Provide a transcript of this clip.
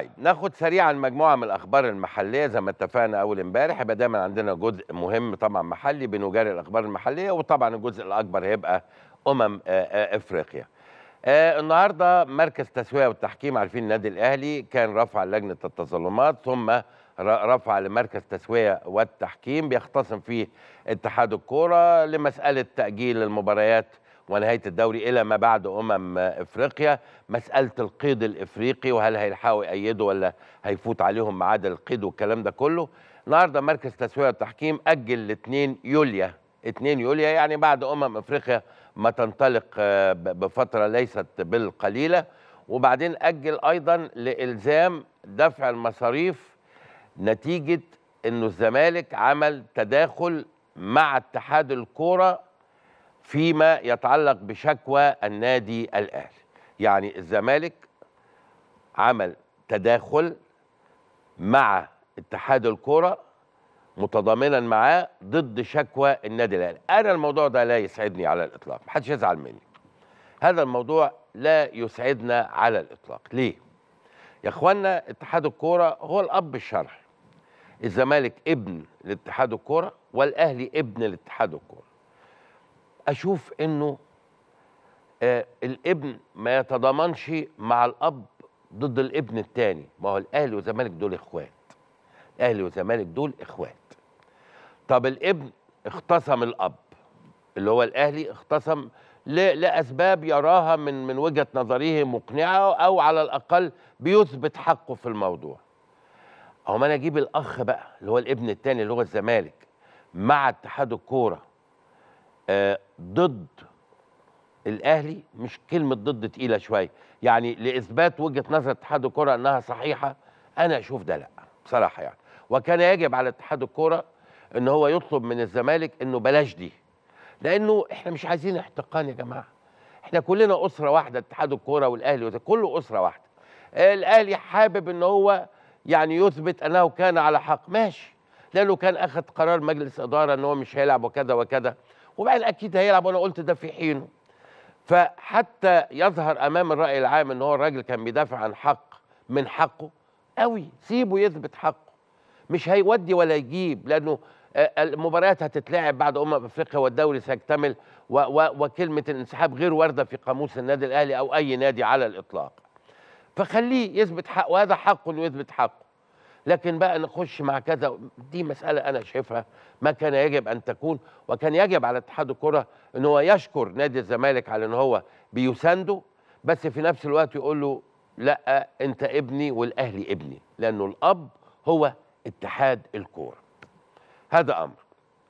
طيب ناخد سريعا مجموعه من الاخبار المحليه زي ما اتفقنا اول امبارح يبقى دايما عندنا جزء مهم طبعا محلي بنجاري الاخبار المحليه وطبعا الجزء الاكبر هيبقى امم آه، آه، افريقيا. آه، النهارده مركز تسويه والتحكيم عارفين النادي الاهلي كان رفع لجنه التظلمات ثم رفع لمركز تسويه والتحكيم بيختصم فيه اتحاد الكوره لمساله تاجيل المباريات ونهايه الدوري الى ما بعد امم افريقيا مساله القيد الافريقي وهل هيلحقوا يأيدوا ولا هيفوت عليهم ميعاد القيد والكلام ده كله النهارده مركز تسويه والتحكيم اجل ل 2 يوليا 2 يوليا يعني بعد امم افريقيا ما تنطلق آه، بفتره ليست بالقليله وبعدين اجل ايضا لالزام دفع المصاريف نتيجه انه الزمالك عمل تداخل مع اتحاد الكوره فيما يتعلق بشكوى النادي الاهلي يعني الزمالك عمل تداخل مع اتحاد الكره متضامنا معاه ضد شكوى النادي الاهلي انا الموضوع ده لا يسعدني على الاطلاق محدش يزعل مني هذا الموضوع لا يسعدنا على الاطلاق ليه يا اخوانا اتحاد الكوره هو الاب الشرعي الزمالك ابن لاتحاد الكوره والاهلي ابن لاتحاد الكوره اشوف انه آه الابن ما يتضامنش مع الاب ضد الابن الثاني ما هو الاهلي والزمالك دول اخوات الاهلي والزمالك دول اخوات طب الابن اختصم الاب اللي هو الاهلي اختصم لاسباب يراها من من وجهه نظره مقنعه او على الاقل بيثبت حقه في الموضوع او ما انا اجيب الاخ بقى اللي هو الابن الثاني اللي هو الزمالك مع اتحاد الكوره ضد الاهلي مش كلمه ضد تقيله شويه يعني لاثبات وجهه نظر اتحاد الكره انها صحيحه انا اشوف ده لا بصراحه يعني وكان يجب على اتحاد الكره ان هو يطلب من الزمالك انه بلاش دي لانه احنا مش عايزين احتقان يا جماعه احنا كلنا اسره واحده اتحاد الكوره والاهلي كله اسره واحده الاهلي حابب ان هو يعني يثبت انه كان على حق ماشي لانه كان اخذ قرار مجلس اداره ان هو مش هيلعب وكذا وكذا وبعدين اكيد هيلعب وانا قلت ده في حينه فحتى يظهر امام الراي العام ان هو الراجل كان بيدافع عن حق من حقه قوي سيبه يثبت حقه مش هيودي ولا يجيب لانه آه، المباريات هتتلعب بعد امم افريقيا والدوري سيكتمل وكلمه الانسحاب غير وارده في قاموس النادي الاهلي او اي نادي على الاطلاق فخليه يثبت حقه وهذا حقه انه يثبت حقه لكن بقى نخش مع كذا دي مسألة أنا شايفها ما كان يجب أن تكون وكان يجب على اتحاد الكرة أن هو يشكر نادي الزمالك على أن هو بيسانده بس في نفس الوقت يقول له لا أنت ابني والأهلي ابني لأنه الأب هو اتحاد الكورة هذا أمر